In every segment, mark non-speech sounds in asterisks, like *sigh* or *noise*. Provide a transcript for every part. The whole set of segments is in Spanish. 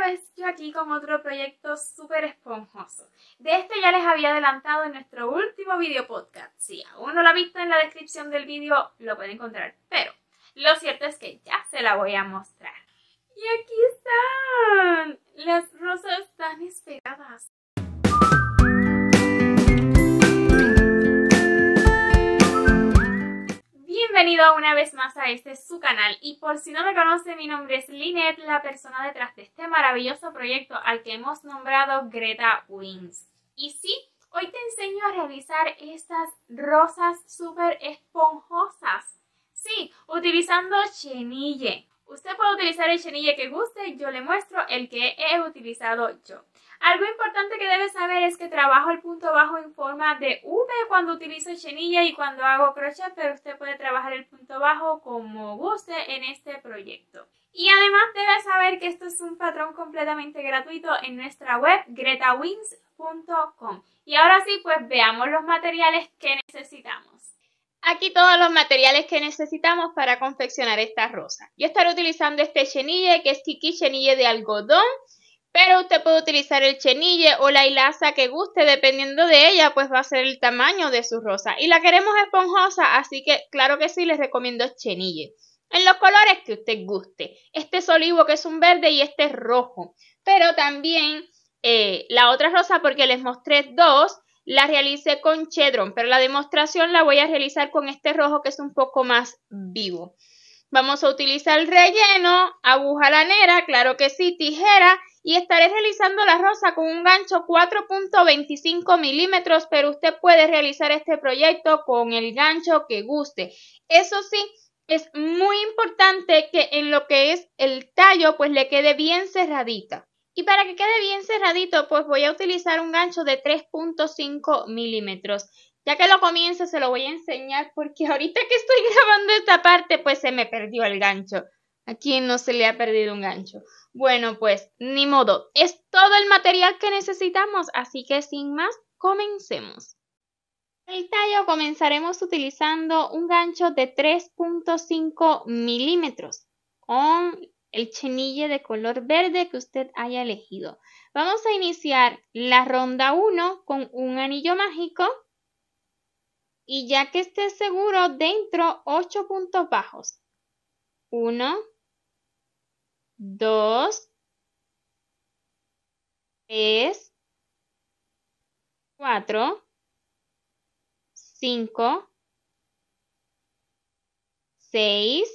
vez yo aquí con otro proyecto súper esponjoso. De este ya les había adelantado en nuestro último video podcast. Si aún no lo ha visto en la descripción del vídeo lo puede encontrar. Pero lo cierto es que ya se la voy a mostrar. Y aquí están las rosas tan esperadas. bienvenido una vez más a este su canal y por si no me conoce mi nombre es Linet, la persona detrás de este maravilloso proyecto al que hemos nombrado Greta Wings. Y sí, hoy te enseño a realizar estas rosas súper esponjosas. Sí, utilizando chenille. Usted puede utilizar el chenille que guste, yo le muestro el que he utilizado yo. Algo importante que debes saber es que trabajo el punto bajo en forma de V cuando utilizo chenilla y cuando hago crochet, pero usted puede trabajar el punto bajo como guste en este proyecto. Y además debes saber que esto es un patrón completamente gratuito en nuestra web gretawings.com. Y ahora sí, pues veamos los materiales que necesitamos. Aquí todos los materiales que necesitamos para confeccionar esta rosa. Yo estaré utilizando este chenille que es Kiki chenille de algodón pero usted puede utilizar el chenille o la hilaza que guste, dependiendo de ella, pues va a ser el tamaño de su rosa. Y la queremos esponjosa, así que claro que sí, les recomiendo chenille. En los colores que usted guste. Este es olivo, que es un verde, y este es rojo. Pero también eh, la otra rosa, porque les mostré dos, la realicé con chedron, pero la demostración la voy a realizar con este rojo, que es un poco más vivo. Vamos a utilizar relleno, aguja lanera, claro que sí, tijera y estaré realizando la rosa con un gancho 4.25 milímetros, pero usted puede realizar este proyecto con el gancho que guste. Eso sí, es muy importante que en lo que es el tallo, pues le quede bien cerradita. Y para que quede bien cerradito, pues voy a utilizar un gancho de 3.5 milímetros. Ya que lo comienzo, se lo voy a enseñar porque ahorita que estoy *laughs* grabando esta parte, pues se me perdió el gancho. Aquí no se le ha perdido un gancho? Bueno, pues ni modo, es todo el material que necesitamos, así que sin más, comencemos. El tallo comenzaremos utilizando un gancho de 3.5 milímetros con el chenille de color verde que usted haya elegido. Vamos a iniciar la ronda 1 con un anillo mágico y ya que esté seguro dentro 8 puntos bajos. 1, dos, tres, cuatro, cinco, seis,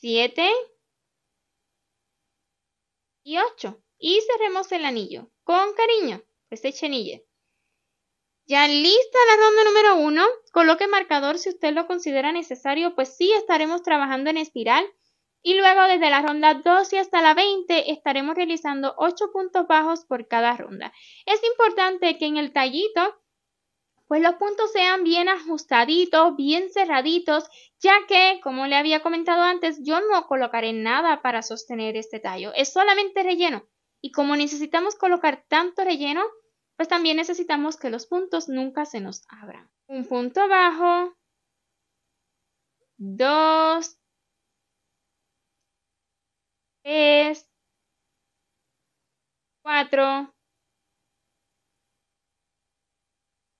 siete y ocho. Y cerremos el anillo con cariño, este pues chenille. Ya lista la ronda número uno, coloque marcador si usted lo considera necesario, pues sí estaremos trabajando en espiral. Y luego desde la ronda 12 hasta la 20 estaremos realizando 8 puntos bajos por cada ronda. Es importante que en el tallito pues los puntos sean bien ajustaditos, bien cerraditos, ya que, como le había comentado antes, yo no colocaré nada para sostener este tallo, es solamente relleno. Y como necesitamos colocar tanto relleno, pues también necesitamos que los puntos nunca se nos abran. Un punto bajo, dos, tres, cuatro,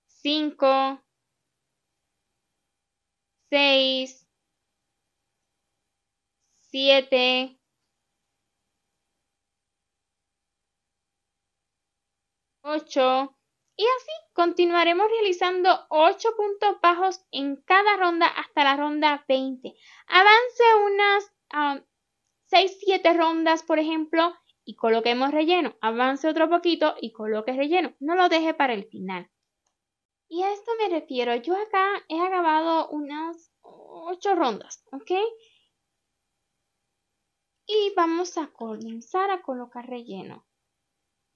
cinco, seis, siete, 8. Y así continuaremos realizando 8 puntos bajos en cada ronda hasta la ronda 20. Avance unas 6-7 um, rondas, por ejemplo, y coloquemos relleno. Avance otro poquito y coloque relleno. No lo deje para el final. Y a esto me refiero. Yo acá he acabado unas 8 rondas, ¿ok? Y vamos a comenzar a colocar relleno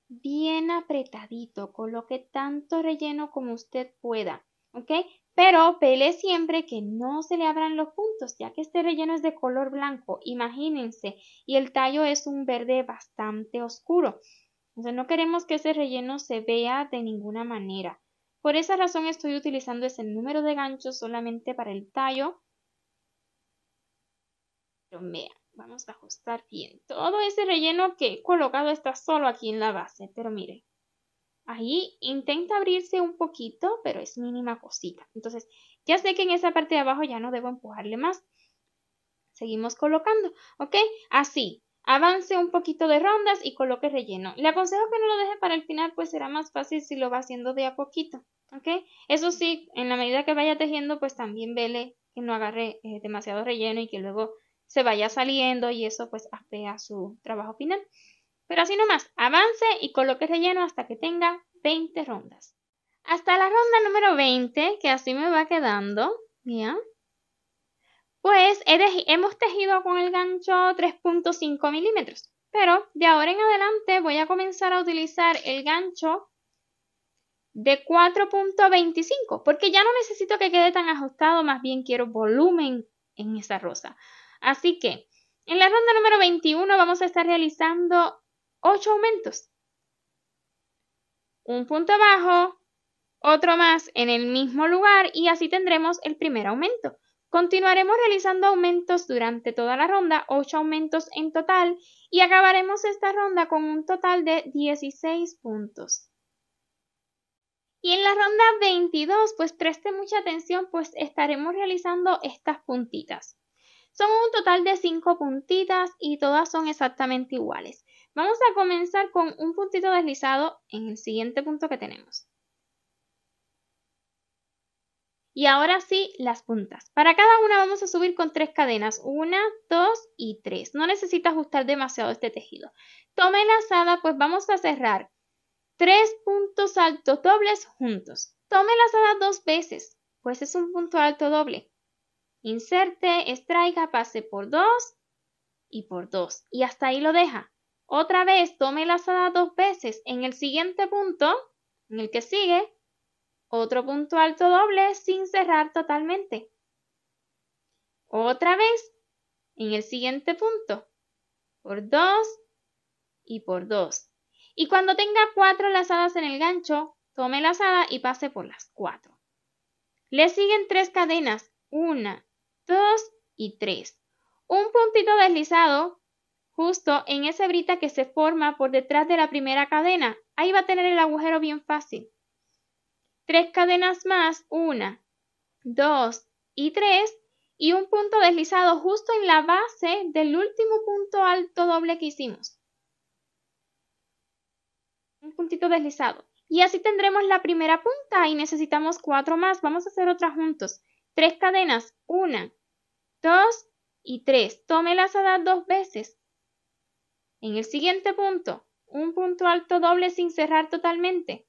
bien apretadito, coloque tanto relleno como usted pueda, ¿ok? Pero pele siempre que no se le abran los puntos, ya que este relleno es de color blanco, imagínense, y el tallo es un verde bastante oscuro. Entonces no queremos que ese relleno se vea de ninguna manera. Por esa razón estoy utilizando ese número de ganchos solamente para el tallo. Pero vean, Vamos a ajustar bien. Todo ese relleno que he colocado está solo aquí en la base, pero mire, Ahí intenta abrirse un poquito, pero es mínima cosita. Entonces, ya sé que en esa parte de abajo ya no debo empujarle más. Seguimos colocando, ¿ok? Así, avance un poquito de rondas y coloque relleno. Le aconsejo que no lo deje para el final, pues será más fácil si lo va haciendo de a poquito, ¿ok? Eso sí, en la medida que vaya tejiendo, pues también vele que no agarre eh, demasiado relleno y que luego se vaya saliendo y eso pues afea su trabajo final. Pero así nomás, avance y coloque relleno hasta que tenga 20 rondas. Hasta la ronda número 20, que así me va quedando, ¿bien? Pues hemos tejido con el gancho 3.5 milímetros, pero de ahora en adelante voy a comenzar a utilizar el gancho de 4.25, porque ya no necesito que quede tan ajustado, más bien quiero volumen en esa rosa. Así que en la ronda número 21 vamos a estar realizando 8 aumentos. Un punto abajo, otro más en el mismo lugar y así tendremos el primer aumento. Continuaremos realizando aumentos durante toda la ronda, 8 aumentos en total, y acabaremos esta ronda con un total de 16 puntos. Y en la ronda 22, pues preste mucha atención, pues estaremos realizando estas puntitas. Son un total de cinco puntitas y todas son exactamente iguales. Vamos a comenzar con un puntito deslizado en el siguiente punto que tenemos. Y ahora sí, las puntas. Para cada una vamos a subir con tres cadenas, una, dos y tres. No necesita ajustar demasiado este tejido. Tome lazada, pues vamos a cerrar tres puntos altos dobles juntos. Tome lazada dos veces, pues es un punto alto doble inserte, extraiga, pase por 2 y por 2 y hasta ahí lo deja. Otra vez tome lazada dos veces. En el siguiente punto, en el que sigue, otro punto alto doble sin cerrar totalmente. Otra vez en el siguiente punto, por dos y por dos Y cuando tenga cuatro lazadas en el gancho, tome lazada y pase por las cuatro. Le siguen tres cadenas, una, 2 y 3. Un puntito deslizado justo en esa brita que se forma por detrás de la primera cadena. Ahí va a tener el agujero bien fácil. Tres cadenas más, una, dos y tres, y un punto deslizado justo en la base del último punto alto doble que hicimos. Un puntito deslizado. Y así tendremos la primera punta y necesitamos cuatro más. Vamos a hacer otra juntos. Tres cadenas, una, dos y tres tome la dar dos veces. En el siguiente punto, un punto alto doble sin cerrar totalmente.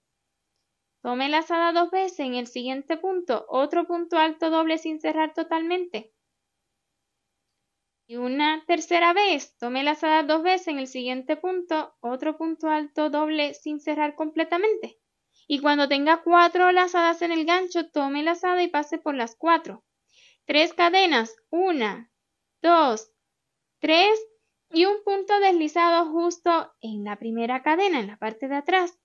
Tome lazada dos veces en el siguiente punto, otro punto alto doble sin cerrar totalmente. Y una tercera vez, tome lazada dos veces en el siguiente punto, otro punto alto doble sin cerrar completamente. Y cuando tenga cuatro lazadas en el gancho, tome lazada y pase por las cuatro. Tres cadenas, una, dos, tres y un punto deslizado justo en la primera cadena, en la parte de atrás.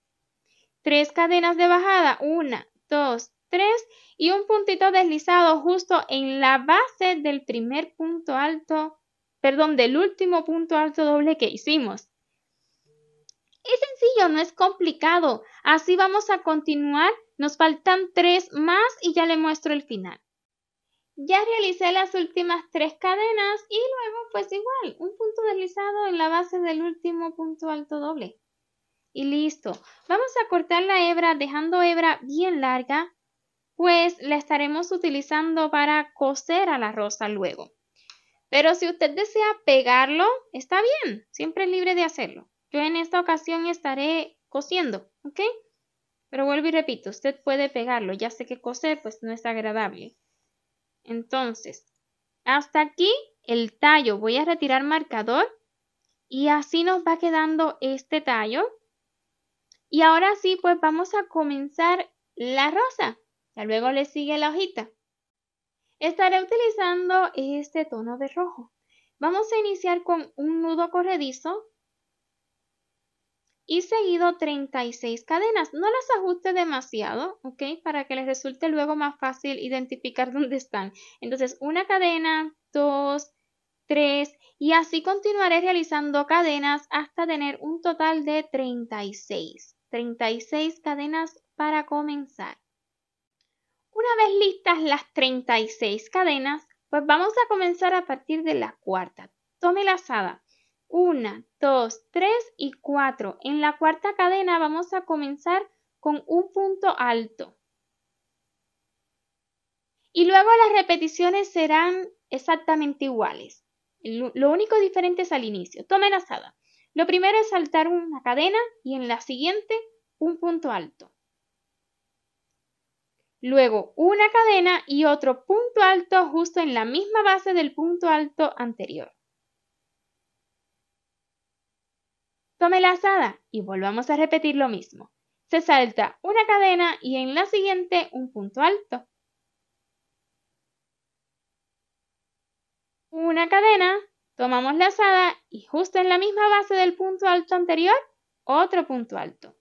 Tres cadenas de bajada, una, dos, tres y un puntito deslizado justo en la base del primer punto alto, perdón, del último punto alto doble que hicimos. Es sencillo, no es complicado. Así vamos a continuar. Nos faltan tres más y ya le muestro el final. Ya realicé las últimas tres cadenas y luego pues igual, un punto deslizado en la base del último punto alto doble. Y listo. Vamos a cortar la hebra dejando hebra bien larga, pues la estaremos utilizando para coser a la rosa luego. Pero si usted desea pegarlo, está bien, siempre libre de hacerlo. Yo en esta ocasión estaré cosiendo, ¿ok? Pero vuelvo y repito, usted puede pegarlo, ya sé que coser pues no es agradable. Entonces, hasta aquí el tallo. Voy a retirar marcador y así nos va quedando este tallo. Y ahora sí, pues vamos a comenzar la rosa. Ya luego le sigue la hojita. Estaré utilizando este tono de rojo. Vamos a iniciar con un nudo corredizo y seguido 36 cadenas. No las ajuste demasiado, ¿ok? Para que les resulte luego más fácil identificar *laughs* dónde están. Entonces, una cadena, dos, tres, y así continuaré realizando cadenas hasta tener un total de 36. 36 cadenas para comenzar. Una vez listas las 36 cadenas, pues vamos a comenzar a partir de la cuarta. Tome la lazada 1, 2, 3 y 4. En la cuarta cadena vamos a comenzar con un punto alto. Y luego las repeticiones serán exactamente iguales. Lo único diferente es al inicio. Tomen asada. Lo primero es saltar una cadena y en la siguiente un punto alto. Luego una cadena y otro punto alto justo en la misma base del punto alto anterior. tome la asada y volvamos a repetir lo mismo. Se salta una cadena y en la siguiente un punto alto. Una cadena, tomamos la asada y justo en la misma base del punto alto anterior, otro punto alto.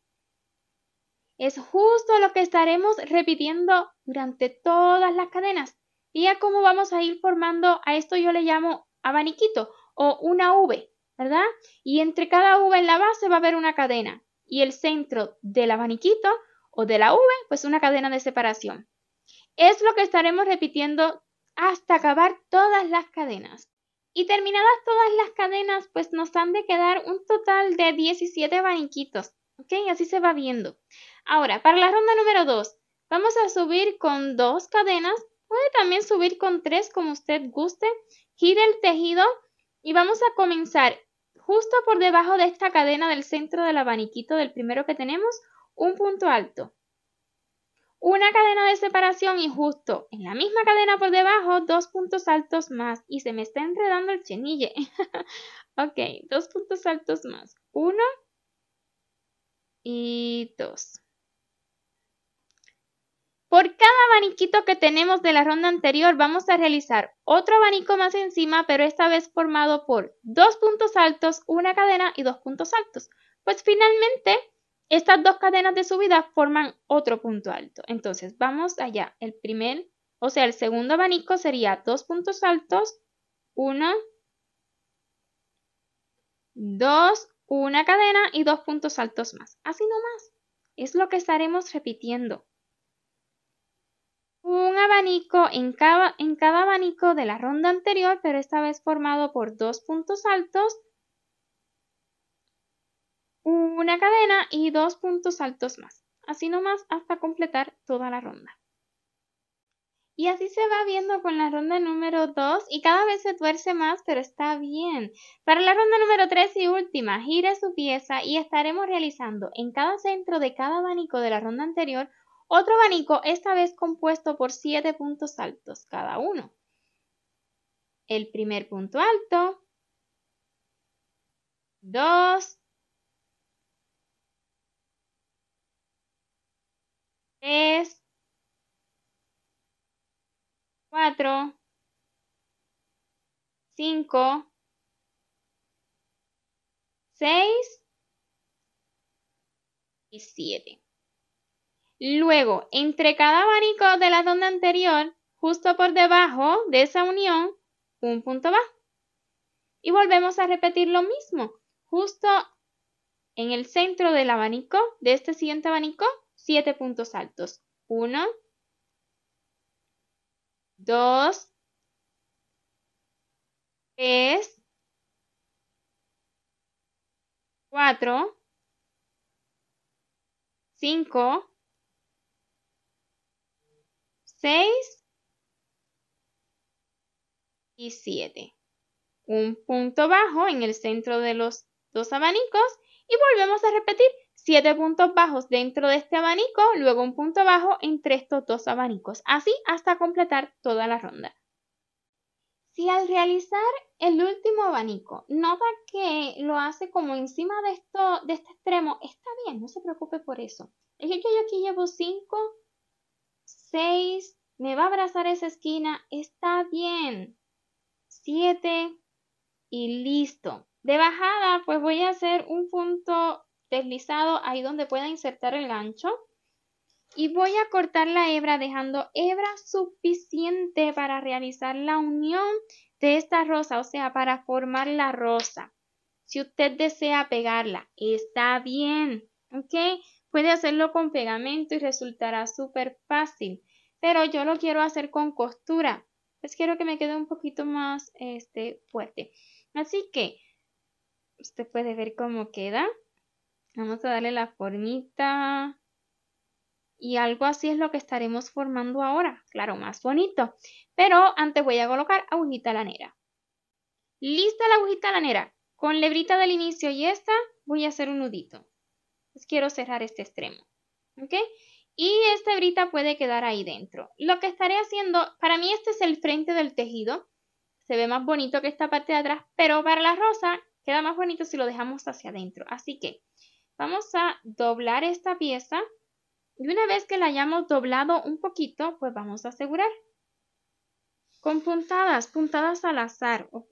Es justo lo que estaremos repitiendo durante todas las cadenas. a cómo vamos a ir formando, a esto yo le llamo abaniquito o una V. ¿verdad? Y entre cada V en la base va a haber una cadena y el centro del abaniquito o de la V, pues una cadena de separación. Es lo que estaremos repitiendo hasta acabar todas las cadenas. Y terminadas todas las cadenas, pues nos han de quedar un total de 17 abaniquitos. ¿Ok? Así se va viendo. Ahora, para la ronda número 2, vamos a subir con dos cadenas. Puede también subir con tres como usted guste. Gire el tejido y vamos a comenzar Justo por debajo de esta cadena del centro del abaniquito del primero que tenemos, un punto alto. Una cadena de separación y justo en la misma cadena por debajo, dos puntos altos más. Y se me está enredando el chenille. *laughs* ok, dos puntos altos más. Uno y dos. Por cada abaniquito que tenemos de la ronda anterior, vamos a realizar otro abanico más encima, pero esta vez formado por dos puntos altos, una cadena y dos puntos altos. Pues finalmente, estas dos cadenas de subida forman otro punto alto. Entonces, vamos allá. El primer, o sea, el segundo abanico sería dos puntos altos, uno, dos, una cadena y dos puntos altos más. Así nomás. Es lo que estaremos repitiendo un abanico en cada, abanico de la ronda anterior, pero esta vez formado por dos puntos altos, una cadena y dos puntos altos más. Así nomás hasta completar toda la ronda. Y así se va viendo con la ronda número 2 y cada vez se tuerce más, pero está bien. Para la ronda número 3 y última, gire su pieza y estaremos realizando en cada centro de cada abanico de la ronda anterior otro abanico, esta vez compuesto por 7 puntos altos cada uno. El primer punto alto. 2. 3. 4. 5. 6. Y 7. Luego, entre cada abanico de la onda anterior, justo por debajo de esa unión, un punto va. Y volvemos a repetir lo mismo. Justo en el centro del abanico, de este siguiente abanico, siete puntos altos. Uno, dos, tres, cuatro, cinco, 6 y 7. Un punto bajo en el centro de los dos abanicos y volvemos a repetir 7 puntos bajos dentro de este abanico, luego un punto bajo entre estos dos abanicos, así hasta completar toda la ronda. Si al realizar el último abanico nota que lo hace como encima de, esto, de este extremo, está bien, no se preocupe por eso. Es que yo aquí llevo 5 6, me va a abrazar esa esquina, está bien. 7 y listo. De bajada, pues voy a hacer un punto deslizado ahí donde pueda insertar el gancho. Y voy a cortar la hebra dejando hebra suficiente para realizar la unión de esta rosa, o sea, para formar la rosa. Si usted desea pegarla, está bien, ¿ok? Puede hacerlo con pegamento y resultará súper fácil, pero yo lo quiero hacer con costura, pues quiero que me quede un poquito más este, fuerte. Así que, usted puede ver cómo queda. Vamos a darle la formita. Y algo así es lo que estaremos formando ahora. Claro, más bonito. Pero antes voy a colocar agujita lanera. Lista la agujita lanera. Con lebrita del inicio y esta voy a hacer un nudito quiero cerrar este extremo. ¿Ok? Y esta brita puede quedar ahí dentro. Lo que estaré haciendo, para mí este es el frente del tejido. Se ve más bonito que esta parte de atrás, pero para la rosa queda más bonito si lo dejamos hacia adentro. Así que vamos a doblar esta pieza y una vez que la hayamos doblado un poquito, pues vamos a asegurar. Con puntadas, puntadas al azar, ¿ok?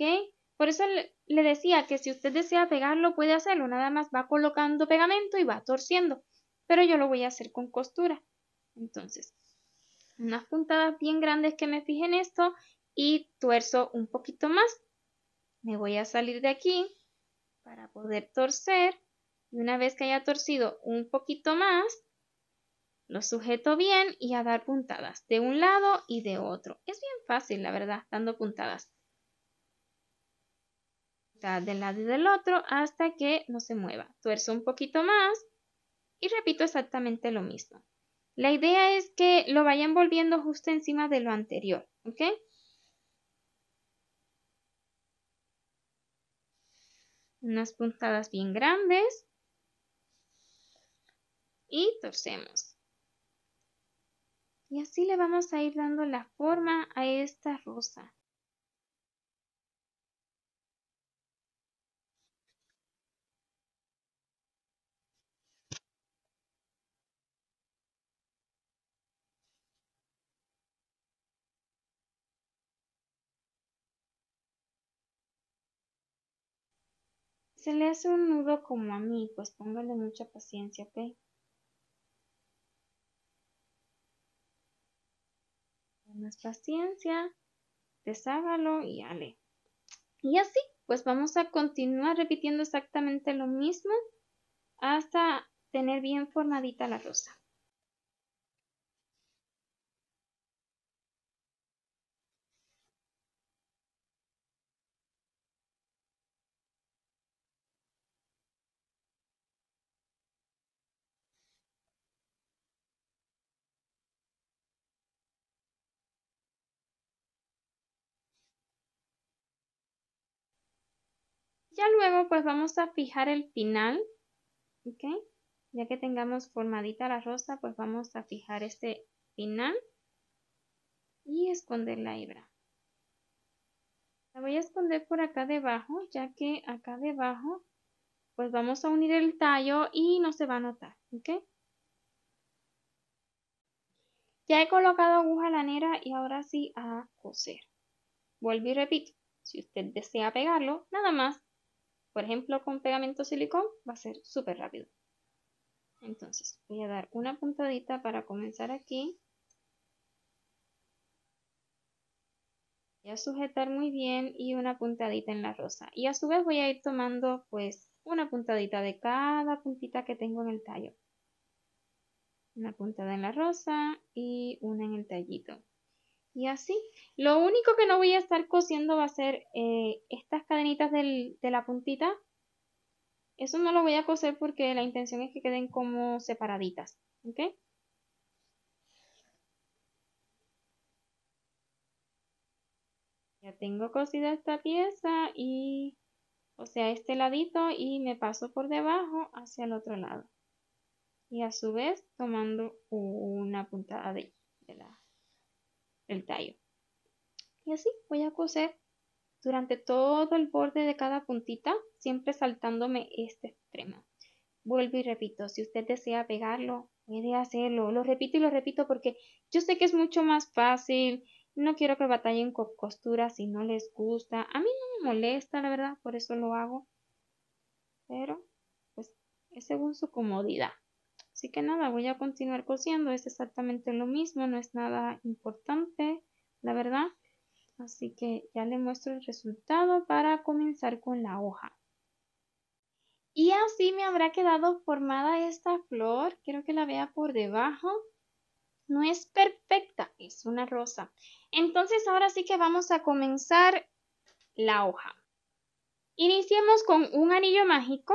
Por eso le decía que si usted desea pegarlo puede hacerlo, nada más va colocando pegamento y va torciendo, pero yo lo voy a hacer con costura. Entonces, unas puntadas bien grandes que me fijen esto y tuerzo un poquito más. Me voy a salir de aquí para poder torcer y una vez que haya torcido un poquito más, lo sujeto bien y a dar puntadas de un lado y de otro. Es bien fácil, la verdad, dando puntadas del lado y del otro hasta que no se mueva. Tuerzo un poquito más y repito exactamente lo mismo. La idea es que lo vayan volviendo justo encima de lo anterior, ¿ok? Unas puntadas bien grandes y torcemos. Y así le vamos a ir dando la forma a esta rosa. Se le hace un nudo como a mí, pues póngale mucha paciencia, ¿ok? Más paciencia, deshágalo y ale. Y así, pues vamos a continuar repitiendo exactamente lo mismo hasta tener bien formadita la rosa. Ya luego pues vamos a fijar el final, ¿ok? Ya que tengamos formadita la rosa, pues vamos a fijar este final y esconder la hebra. La voy a esconder por acá debajo, ya que acá debajo pues vamos a unir el tallo y no se va a notar, ¿ok? Ya he colocado aguja lanera y ahora sí a coser. Vuelvo y repito, si usted desea pegarlo, nada más por ejemplo, con pegamento silicón va a ser súper rápido. Entonces, voy a dar una puntadita para comenzar aquí. Voy a sujetar muy bien y una puntadita en la rosa. Y a su vez voy a ir tomando pues una puntadita de cada puntita que tengo en el tallo. Una puntada en la rosa y una en el tallito. Y así. Lo único que no voy a estar cosiendo va a ser eh, estas cadenitas de la puntita. Eso no lo voy a coser porque la intención es que queden como separaditas. ¿Ok? Ya tengo cosida esta pieza y, o sea, este ladito y me paso por debajo hacia el otro lado. Y a su vez tomando una puntada de, la, del tallo. Y así voy a coser durante todo el borde de cada puntita, siempre saltándome este extremo. Vuelvo y repito, si usted desea pegarlo, puede hacerlo. Lo repito y lo repito porque yo sé que es mucho más fácil. No quiero que batallen con costuras si no les gusta. A mí no me molesta, la verdad, por eso lo hago. Pero, pues, es según su comodidad. Así que nada, voy a continuar cosiendo. Es exactamente lo mismo, no es nada importante, la verdad. Así que ya le muestro el resultado para comenzar con la hoja. Y así me habrá quedado formada esta flor. Quiero que la vea por debajo. No es perfecta, es una rosa. Entonces ahora sí que vamos a comenzar la hoja. Iniciemos con un anillo mágico.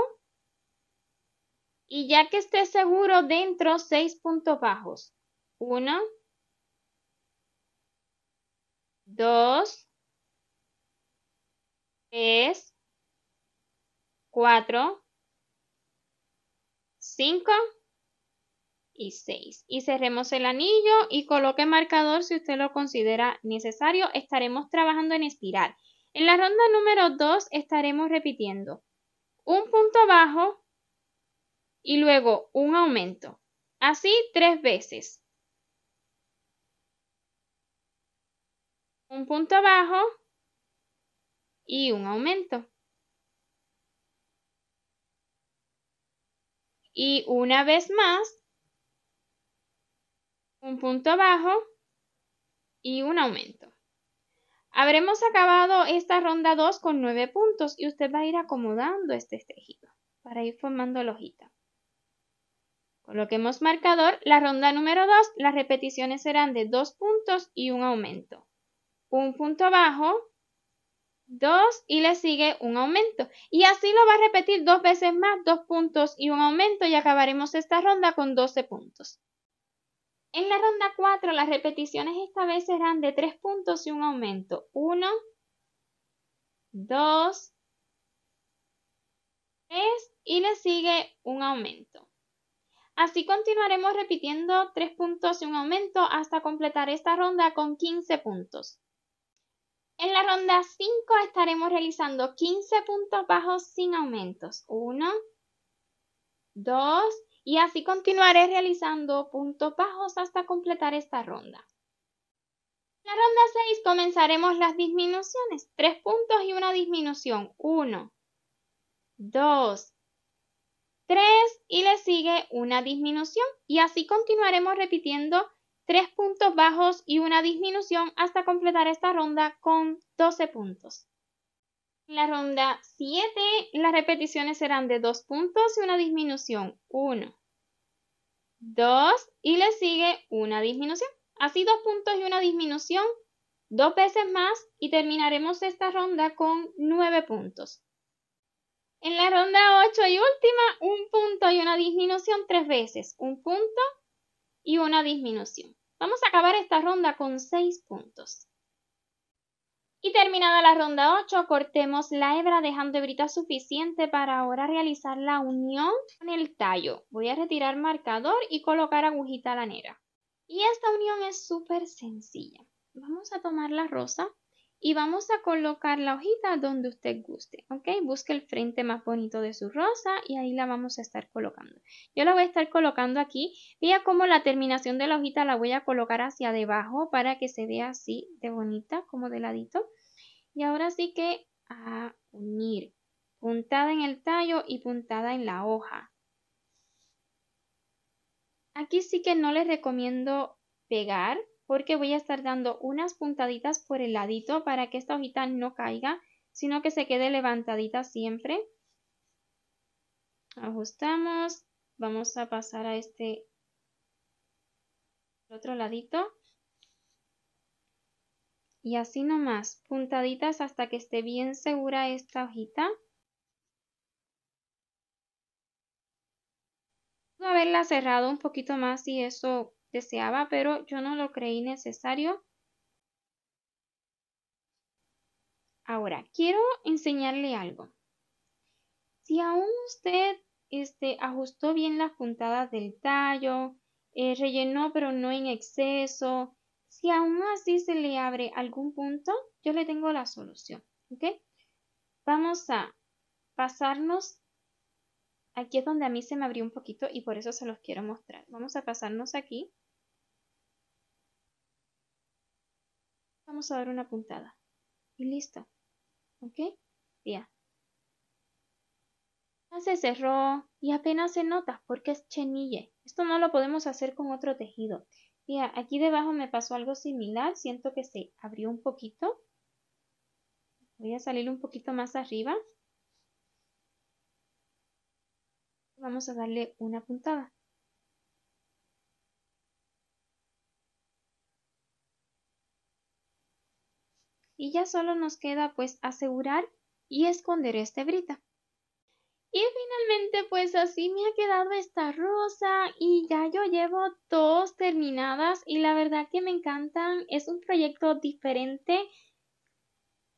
Y ya que esté seguro dentro, seis puntos bajos. Uno, dos, tres, cuatro, cinco y seis. Y cerremos el anillo y coloque marcador si usted lo considera necesario. Estaremos trabajando en espiral. En la ronda número 2 estaremos repitiendo un punto bajo y luego un aumento. Así tres veces. un punto bajo y un aumento. Y una vez más, un punto bajo y un aumento. Habremos acabado esta ronda 2 con 9 puntos y usted va a ir acomodando este tejido para ir formando la hojita. Coloquemos marcador. La ronda número 2, las repeticiones serán de 2 puntos y un aumento un punto bajo, dos y le sigue un aumento. Y así lo va a repetir dos veces más, dos puntos y un aumento y acabaremos esta ronda con 12 puntos. En la ronda 4 las repeticiones esta vez serán de tres puntos y un aumento. 1, 2, 3 y le sigue un aumento. Así continuaremos repitiendo tres puntos y un aumento hasta completar esta ronda con 15 puntos. En la ronda 5 estaremos realizando 15 puntos bajos sin aumentos. 1, 2 y así continuaré realizando puntos bajos hasta completar esta ronda. En la ronda 6 comenzaremos las disminuciones. 3 puntos y una disminución. 1, 2, 3 y le sigue una disminución y así continuaremos repitiendo 3 puntos bajos y una disminución hasta completar esta ronda con 12 puntos. En la ronda 7, las repeticiones serán de 2 puntos y una disminución. 1, 2 y le sigue una disminución. Así 2 puntos y una disminución dos veces más y terminaremos esta ronda con 9 puntos. En la ronda 8 y última, un punto y una disminución tres veces. Un punto y una disminución. Vamos a acabar esta ronda con 6 puntos. Y terminada la ronda 8, cortemos la hebra dejando hebrita suficiente para ahora realizar la unión con el tallo. Voy a retirar marcador y colocar agujita lanera. Y esta unión es súper sencilla. Vamos a tomar la rosa y vamos a colocar la hojita donde usted guste, ¿ok? Busque el frente más bonito de su rosa y ahí la vamos a estar colocando. Yo la voy a estar colocando aquí. Vea cómo la terminación de la hojita la voy a colocar hacia debajo para que se vea así de bonita, como de ladito. Y ahora sí que a unir. Puntada en el tallo y puntada en la hoja. Aquí sí que no les recomiendo pegar porque voy a estar dando unas puntaditas por el ladito para que esta hojita no caiga, sino que se quede levantadita siempre. Ajustamos, vamos a pasar a este otro ladito. Y así nomás, puntaditas hasta que esté bien segura esta hojita. haberla cerrado un poquito más y eso deseaba, pero yo no lo creí necesario. Ahora, quiero enseñarle algo. Si aún usted este, ajustó bien las puntadas del tallo, eh, rellenó pero no en exceso, si aún así se le abre algún punto, yo le tengo la solución. Vamos a pasarnos. Aquí es donde a mí se me abrió un poquito y por eso se los quiero mostrar. Vamos a pasarnos aquí. Vamos a dar una puntada. Y listo. ¿Ok? Ya. se cerró y apenas se nota porque es chenille. Esto no lo podemos hacer con otro tejido. Ya, aquí debajo me pasó algo similar. Siento que se abrió un poquito. Voy a salir un poquito más arriba. Vamos a darle una puntada. y ya solo nos queda pues asegurar y esconder este brita. Y finalmente pues así me ha quedado esta rosa y ya yo llevo dos terminadas y la verdad que me encantan, es un proyecto diferente.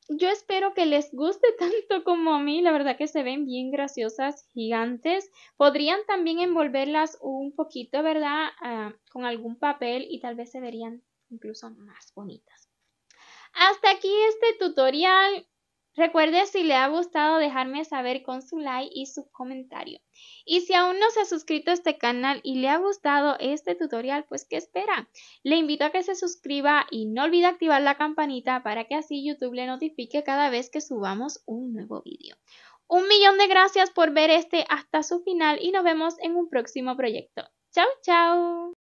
Yo espero que les guste *laughs* tanto como a mí, la verdad que se ven bien graciosas, gigantes. Podrían también envolverlas un poquito, ¿verdad? Ah, con algún papel y tal vez se verían incluso más bonitas. Hasta aquí este tutorial. Recuerde si le ha gustado dejarme saber con su like y su comentario. Y si aún no se ha suscrito a este canal y le ha gustado este tutorial, pues ¿qué espera? Le invito a que se suscriba y no olvide activar la campanita para que así YouTube le notifique cada vez que subamos un nuevo vídeo. Un millón de gracias por ver este hasta su final y nos vemos en un próximo proyecto. Chao, chao.